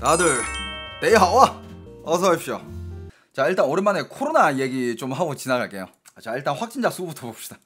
다들 대하와 어서 오십시오. 자 일단 오랜만에 코로나 얘기 좀 하고 지나갈게요. 자 일단 확진자 수부터 봅시다.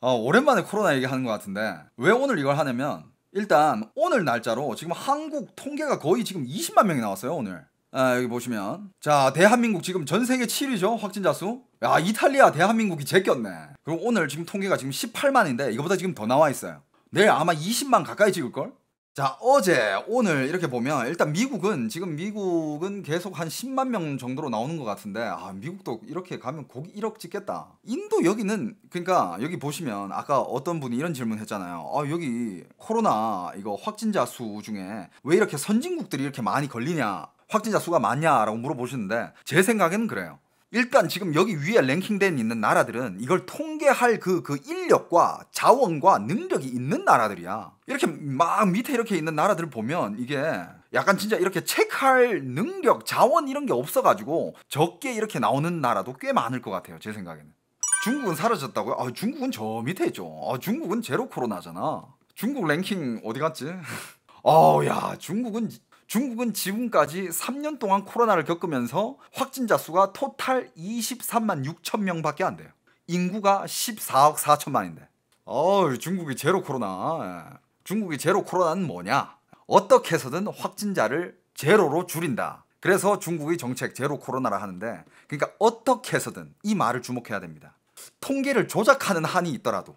어, 오랜만에 코로나 얘기하는 것 같은데 왜 오늘 이걸 하냐면 일단 오늘 날짜로 지금 한국 통계가 거의 지금 20만 명이 나왔어요 오늘. 아, 여기 보시면 자 대한민국 지금 전 세계 7위죠 확진자 수. 야 이탈리아 대한민국이 제꼈네. 그리고 오늘 지금 통계가 지금 18만인데 이거보다 지금 더 나와 있어요. 내일 아마 20만 가까이 찍을 걸. 자, 어제, 오늘 이렇게 보면 일단 미국은 지금 미국은 계속 한 10만 명 정도로 나오는 것 같은데 아, 미국도 이렇게 가면 고기 1억 찍겠다. 인도 여기는 그러니까 여기 보시면 아까 어떤 분이 이런 질문 했잖아요. 아, 여기 코로나 이거 확진자 수 중에 왜 이렇게 선진국들이 이렇게 많이 걸리냐? 확진자 수가 많냐라고 물어보시는데 제 생각에는 그래요. 일단 지금 여기 위에 랭킹된 있는 나라들은 이걸 통계할 그, 그 인력과 자원과 능력이 있는 나라들이야. 이렇게 막 밑에 이렇게 있는 나라들을 보면 이게 약간 진짜 이렇게 체크할 능력, 자원 이런 게 없어가지고 적게 이렇게 나오는 나라도 꽤 많을 것 같아요. 제 생각에는. 중국은 사라졌다고요? 아, 중국은 저 밑에 있죠. 아, 중국은 제로 코로나잖아. 중국 랭킹 어디 갔지? 어우야 중국은 중국은 지금까지 3년 동안 코로나를 겪으면서 확진자 수가 토탈 23만 6천 명밖에 안 돼요. 인구가 14억 4천만인데. 어우 중국이 제로 코로나. 중국이 제로 코로나는 뭐냐? 어떻게 해서든 확진자를 제로로 줄인다. 그래서 중국의 정책 제로 코로나라 하는데 그러니까 어떻게 해서든 이 말을 주목해야 됩니다. 통계를 조작하는 한이 있더라도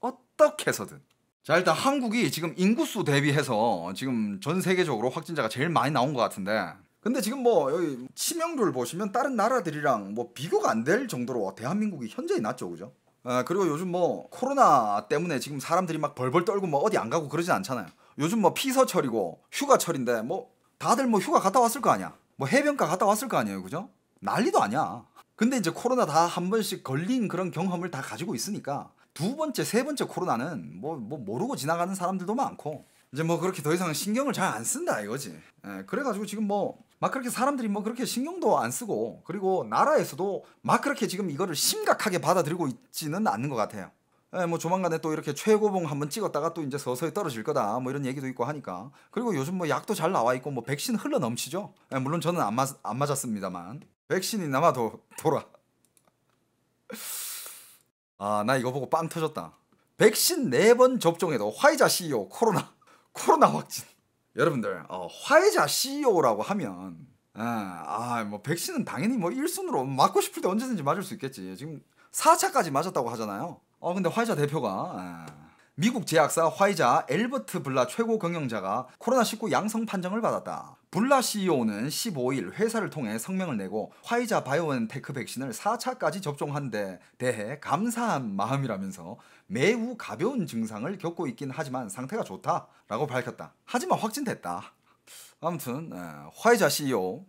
어떻게 해서든 자 일단 한국이 지금 인구수 대비해서 지금 전 세계적으로 확진자가 제일 많이 나온 것 같은데 근데 지금 뭐 여기 치명률 보시면 다른 나라들이랑 뭐 비교가 안 될 정도로 대한민국이 현저히 낮죠 그죠? 아, 그리고 요즘 뭐 코로나 때문에 지금 사람들이 막 벌벌 떨고 뭐 어디 안 가고 그러진 않잖아요 요즘 뭐 피서철이고 휴가철인데 뭐 다들 뭐 휴가 갔다 왔을 거 아니야 뭐 해변가 갔다 왔을 거 아니에요 그죠? 난리도 아니야 근데 이제 코로나 다 한 번씩 걸린 그런 경험을 다 가지고 있으니까 두 번째, 세 번째 코로나는 뭐, 뭐 모르고 지나가는 사람들도 많고 이제 뭐 그렇게 더 이상 신경을 잘 안 쓴다 이거지. 예, 그래가지고 지금 뭐 막 그렇게 사람들이 뭐 그렇게 신경도 안 쓰고 그리고 나라에서도 막 그렇게 지금 이거를 심각하게 받아들이고 있지는 않는 것 같아요. 예, 뭐 조만간에 또 이렇게 최고봉 한번 찍었다가 또 이제 서서히 떨어질 거다 뭐 이런 얘기도 있고 하니까 그리고 요즘 뭐 약도 잘 나와 있고 뭐 백신 흘러 넘치죠. 예, 물론 저는 안, 맞, 안 맞았습니다만 백신이 남아도 돌아. 아, 나 이거 보고 빵 터졌다. 백신 4번 접종해도 화이자 CEO 코로나 코로나 확진. 여러분들, 어, 화이자 CEO라고 하면 아, 아, 뭐 백신은 당연히 뭐 1순으로 맞고 싶을 때 언제든지 맞을 수 있겠지. 지금 4차까지 맞았다고 하잖아요. 어, 근데 화이자 대표가 아, 미국 제약사 화이자 엘버트 블라 최고 경영자가 코로나19 양성 판정을 받았다. 블라 CEO는 15일 회사를 통해 성명을 내고 화이자 바이오엔테크 백신을 4차까지 접종한 데 대해 감사한 마음이라면서 매우 가벼운 증상을 겪고 있긴 하지만 상태가 좋다라고 밝혔다. 하지만 확진됐다. 아무튼 화이자 CEO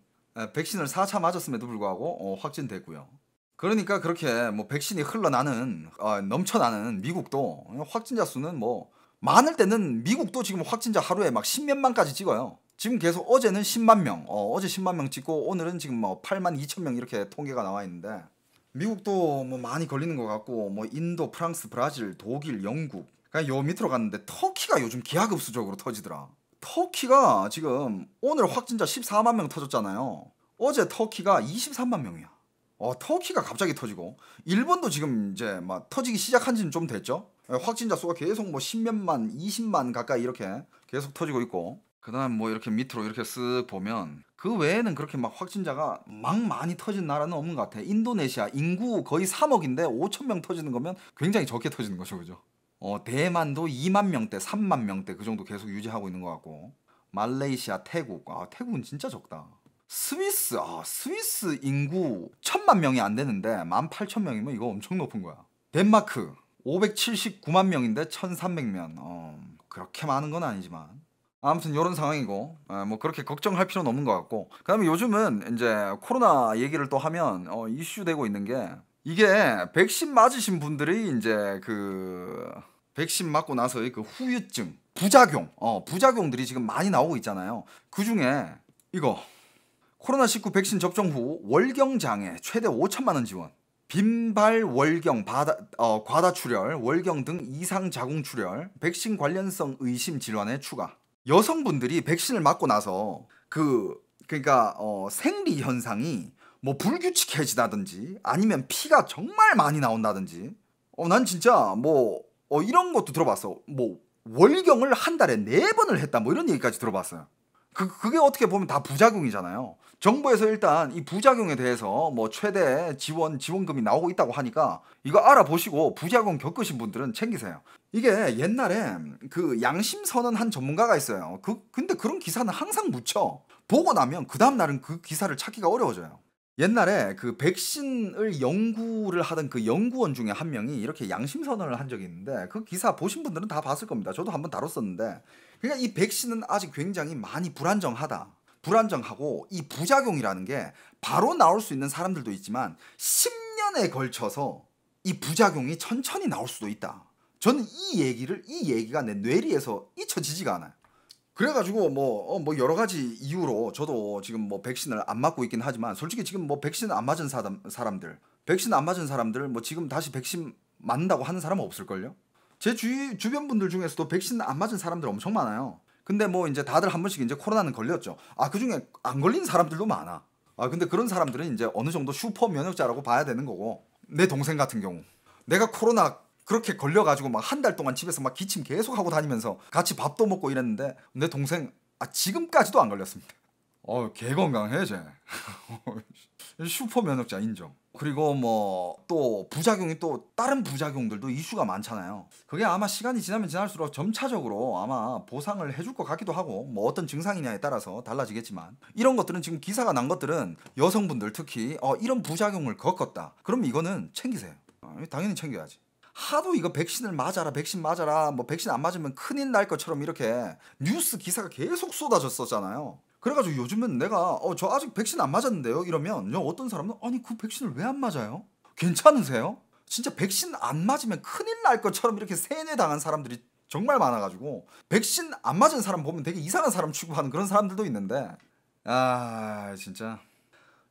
백신을 4차 맞았음에도 불구하고 어, 확진됐고요. 그러니까 그렇게 뭐 백신이 흘러나는 어, 넘쳐나는 미국도 확진자 수는 뭐 많을 때는 미국도 지금 확진자 하루에 막0몇만까지 찍어요. 지금 계속 어제는 10만 명, 어, 제 10만 명 찍고 오늘은 지금 뭐 8만 2천 명 이렇게 통계가 나와 있는데 미국도 뭐 많이 걸리는 것 같고 뭐 인도, 프랑스, 브라질, 독일, 영국 그냥 그러니까 요 밑으로 갔는데 터키가 요즘 기하급수적으로 터지더라. 터키가 지금 오늘 확진자 14만 명 터졌잖아요. 어제 터키가 23만 명이야. 어, 터키가 갑자기 터지고 일본도 지금 이제 막 터지기 시작한 지는 좀 됐죠. 예, 확진자 수가 계속 뭐 10몇만, 20만 가까이 이렇게 계속 터지고 있고 그다음 뭐 이렇게 밑으로 이렇게 쓱 보면 그 외에는 그렇게 막 확진자가 막 많이 터진 나라는 없는 것 같아. 인도네시아 인구 거의 3억인데 5천 명 터지는 거면 굉장히 적게 터지는 거죠, 그죠? 어, 대만도 2만 명대, 3만 명대 그 정도 계속 유지하고 있는 것 같고 말레이시아, 태국, 아 태국은 진짜 적다. 스위스, 아, 스위스 인구 천만 명이 안 되는데 만 팔천 명이면 이거 엄청 높은 거야. 덴마크 579만 명인데 1,300명. 어, 그렇게 많은 건 아니지만 아무튼 이런 상황이고 에, 예, 뭐 그렇게 걱정할 필요는 없는 것 같고 그다음에 요즘은 이제 코로나 얘기를 또 하면 어, 이슈되고 있는 게 이게 백신 맞으신 분들이 이제 그 백신 맞고 나서의 그 후유증 부작용 어 부작용들이 지금 많이 나오고 있잖아요 그 중에 이거 코로나19 백신 접종 후 월경장애 최대 5천만 원 지원, 빈발 월경, 바다, 어, 과다 출혈, 월경 등 이상 자궁 출혈, 백신 관련성 의심 질환에 추가. 여성분들이 백신을 맞고 나서 그 그러니까 어, 생리 현상이 뭐 불규칙해지다든지 아니면 피가 정말 많이 나온다든지 어 난 진짜 뭐 어, 이런 것도 들어봤어 뭐 월경을 한 달에 네 번을 했다 뭐 이런 얘기까지 들어봤어요 그, 그게 어떻게 보면 다 부작용이잖아요. 정부에서 일단 이 부작용에 대해서 뭐 최대 지원 지원금이 나오고 있다고 하니까 이거 알아보시고 부작용 겪으신 분들은 챙기세요. 이게 옛날에 그 양심 선언한 전문가가 있어요. 그 근데 그런 기사는 항상 묻혀. 보고 나면 그 다음 날은 그 기사를 찾기가 어려워져요. 옛날에 그 백신을 연구를 하던 그 연구원 중에 한 명이 이렇게 양심 선언을 한 적이 있는데 그 기사 보신 분들은 다 봤을 겁니다. 저도 한번 다뤘었는데 그러니까 이 백신은 아직 굉장히 많이 불안정하다. 불안정하고 이 부작용이라는 게 바로 나올 수 있는 사람들도 있지만 10년에 걸쳐서 이 부작용이 천천히 나올 수도 있다. 저는 이 얘기를 이 얘기가 내 뇌리에서 잊혀지지가 않아요. 그래가지고 뭐, 어, 뭐 여러 가지 이유로 저도 지금 뭐 백신을 안 맞고 있긴 하지만 솔직히 지금 뭐 백신 안 맞은 사람, 사람들, 백신 안 맞은 사람들 뭐 지금 다시 백신 맞는다고 하는 사람은 없을걸요? 제 주위, 주변 분들 중에서도 백신 안 맞은 사람들 엄청 많아요. 근데 뭐 이제 다들 한 번씩 이제 코로나는 걸렸죠. 아, 그 중에 안 걸린 사람들도 많아. 아, 근데 그런 사람들은 이제 어느 정도 슈퍼 면역자라고 봐야 되는 거고. 내 동생 같은 경우. 내가 코로나 그렇게 걸려가지고 막 한 달 동안 집에서 막 기침 계속 하고 다니면서 같이 밥도 먹고 이랬는데 내 동생 아 지금까지도 안 걸렸습니다. 어, 개 건강해 쟤. 슈퍼 면역자 인정. 그리고 뭐 또 부작용이 또 다른 부작용들도 이슈가 많잖아요. 그게 아마 시간이 지나면 지날수록 점차적으로 아마 보상을 해줄 것 같기도 하고 뭐 어떤 증상이냐에 따라서 달라지겠지만 이런 것들은 지금 기사가 난 것들은 여성분들 특히 어, 이런 부작용을 겪었다. 그럼 이거는 챙기세요. 어, 당연히 챙겨야지. 하도 이거 백신을 맞아라 백신 맞아라 뭐 백신 안 맞으면 큰일 날 것처럼 이렇게 뉴스 기사가 계속 쏟아졌었잖아요. 그래가지고 요즘은 내가 어저 아직 백신 안 맞았는데요 이러면 어떤 사람은 아니 그 백신을 왜 안 맞아요? 괜찮으세요? 진짜 백신 안 맞으면 큰일 날 것처럼 이렇게 세뇌 당한 사람들이 정말 많아가지고 백신 안 맞은 사람 보면 되게 이상한 사람 취급하는 그런 사람들도 있는데 아 진짜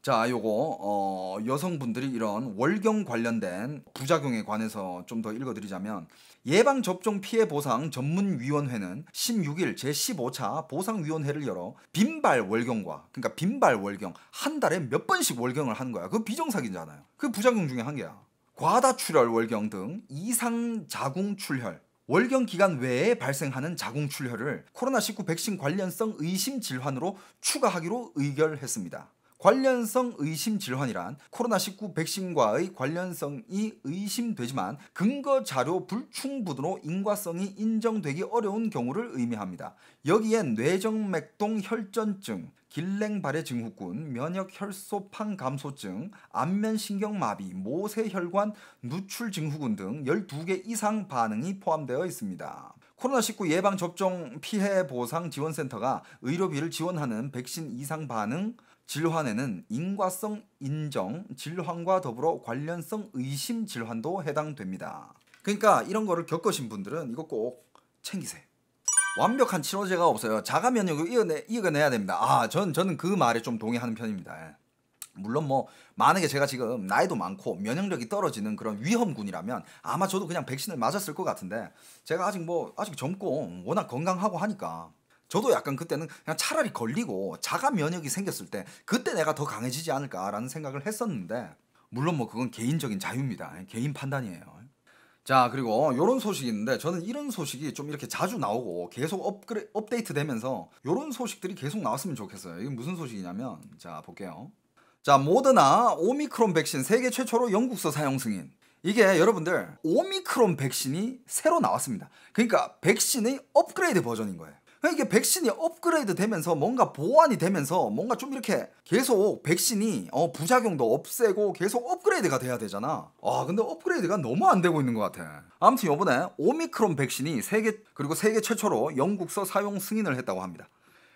자, 요거 어, 여성분들이 이런 월경 관련된 부작용에 관해서 좀 더 읽어드리자면 예방접종 피해 보상 전문위원회는 16일 제15차 보상위원회를 열어 빈발 월경과 그러니까 빈발 월경 한 달에 몇 번씩 월경을 하는 거야. 그 비정상이잖아요. 그 부작용 중에 한 개야. 과다 출혈 월경 등 이상 자궁 출혈 월경 기간 외에 발생하는 자궁 출혈을 코로나19 백신 관련성 의심 질환으로 추가하기로 의결했습니다. 관련성 의심 질환이란 코로나19 백신과의 관련성이 의심되지만 근거 자료 불충분으로 인과성이 인정되기 어려운 경우를 의미합니다. 여기엔 뇌정맥동 혈전증, 길랭발해 증후군, 면역 혈소판 감소증, 안면 신경 마비, 모세혈관 누출 증후군 등 12개 이상 반응이 포함되어 있습니다. 코로나19 예방 접종 피해 보상 지원센터가 의료비를 지원하는 백신 이상 반응 질환에는 인과성 인정 질환과 더불어 관련성 의심 질환도 해당됩니다. 그러니까 이런 거를 겪으신 분들은 이거 꼭 챙기세요. 완벽한 치료제가 없어요. 자가 면역을 이어내, 이어내야 됩니다. 아, 전, 저는 그 말에 좀 동의하는 편입니다. 물론 뭐 만약에 제가 지금 나이도 많고 면역력이 떨어지는 그런 위험군이라면 아마 저도 그냥 백신을 맞았을 것 같은데 제가 아직 뭐 아직 젊고 워낙 건강하고 하니까 저도 약간 그때는 그냥 차라리 걸리고 자가 면역이 생겼을 때 그때 내가 더 강해지지 않을까라는 생각을 했었는데 물론 뭐 그건 개인적인 자유입니다. 예, 개인 판단이에요. 자 그리고 이런 소식이 있는데 저는 이런 소식이 좀 이렇게 자주 나오고 계속 업그레, 업데이트 되면서 이런 소식들이 계속 나왔으면 좋겠어요. 이게 무슨 소식이냐면 자 볼게요. 자 모더나 오미크론 백신 세계 최초로 영국서 사용 승인. 이게 여러분들 오미크론 백신이 새로 나왔습니다. 그러니까 백신의 업그레이드 버전인 거예요. 그러니까 이게 백신이 업그레이드 되면서 뭔가 보완이 되면서 뭔가 좀 이렇게 계속 백신이 어, 부작용도 없애고 계속 업그레이드가 돼야 되잖아. 아 근데 업그레이드가 너무 안 되고 있는 것 같아. 아무튼 요번에 오미크론 백신이 세계 그리고 세계 최초로 영국서 사용 승인을 했다고 합니다.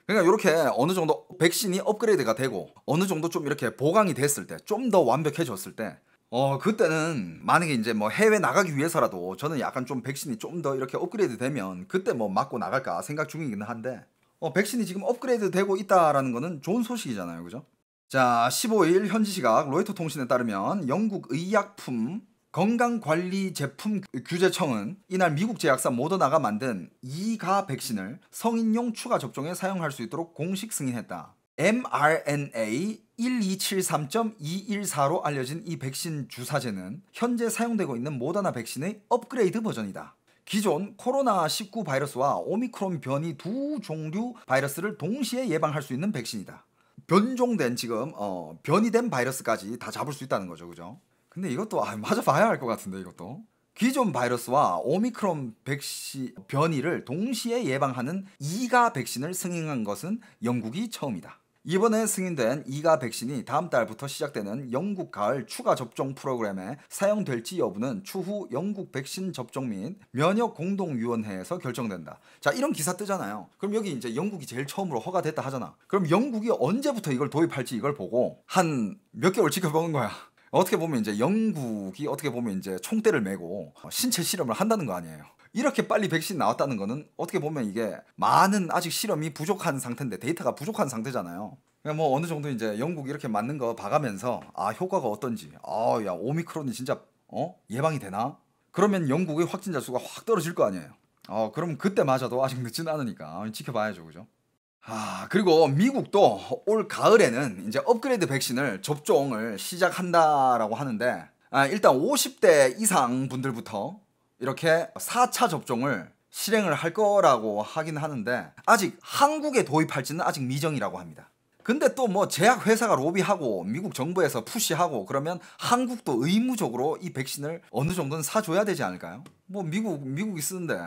그러니까 이렇게 어느 정도 백신이 업그레이드가 되고 어느 정도 좀 이렇게 보강이 됐을 때 좀 더 완벽해졌을 때어 그때는 만약에 이제 뭐 해외 나가기 위해서라도 저는 약간 좀 백신이 좀 더 이렇게 업그레이드 되면 그때 뭐 맞고 나갈까 생각 중이긴 한데 어 백신이 지금 업그레이드 되고 있다라는 거는 좋은 소식이잖아요 그죠? 자 15일 현지 시각 로이터 통신에 따르면 영국 의약품 건강관리제품규제청은 이날 미국 제약사 모더나가 만든 이가 백신을 성인용 추가 접종에 사용할 수 있도록 공식 승인했다. mRNA 1273.214로 알려진 이 백신 주사제는 현재 사용되고 있는 모더나 백신의 업그레이드 버전이다. 기존 코로나19 바이러스와 오미크론 변이 두 종류 바이러스를 동시에 예방할 수 있는 백신이다. 변종된 지금 어, 변이된 바이러스까지 다 잡을 수 있다는 거죠, 그죠? 근데 이것도 아, 맞아 봐야 할 것 같은데 이것도 기존 바이러스와 오미크론 백신 변이를 동시에 예방하는 이가 백신을 승인한 것은 영국이 처음이다. 이번에 승인된 이가 백신이 다음 달부터 시작되는 영국 가을 추가 접종 프로그램에 사용될지 여부는 추후 영국 백신 접종 및 면역 공동위원회에서 결정된다. 자, 이런 기사 뜨잖아요. 그럼 여기 이제 영국이 제일 처음으로 허가됐다 하잖아. 그럼 영국이 언제부터 이걸 도입할지 이걸 보고 한 몇 개월 지켜보는 거야. 어떻게 보면 이제 영국이 어떻게 보면 이제 총대를 메고 어, 신체 실험을 한다는 거 아니에요. 이렇게 빨리 백신 나왔다는 거는 어떻게 보면 이게 많은 아직 실험이 부족한 상태인데 데이터가 부족한 상태잖아요. 뭐 어느 정도 이제 영국 이렇게 맞는 거 봐가면서 아 효과가 어떤지 아야 오미크론이 진짜 어 예방이 되나 그러면 영국의 확진자 수가 확 떨어질 거 아니에요. 어 그럼 그때 맞아도 아직 늦진 않으니까 지켜봐야죠 그죠. 아, 그리고 미국도 올 가을에는 이제 업그레이드 백신을 접종을 시작한다라고 하는데 아, 일단 50대 이상 분들부터 이렇게 4차 접종을 실행을 할 거라고 하긴 하는데 아직 한국에 도입할지는 아직 미정이라고 합니다. 근데 또 뭐 제약 회사가 로비하고 미국 정부에서 푸시하고 그러면 한국도 의무적으로 이 백신을 어느 정도는 사줘야 되지 않을까요? 뭐 미국 미국이 쓰는데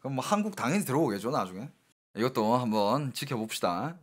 그럼 뭐 한국 당연히 들어오겠죠 나중에. 이것도 한번 지켜봅시다.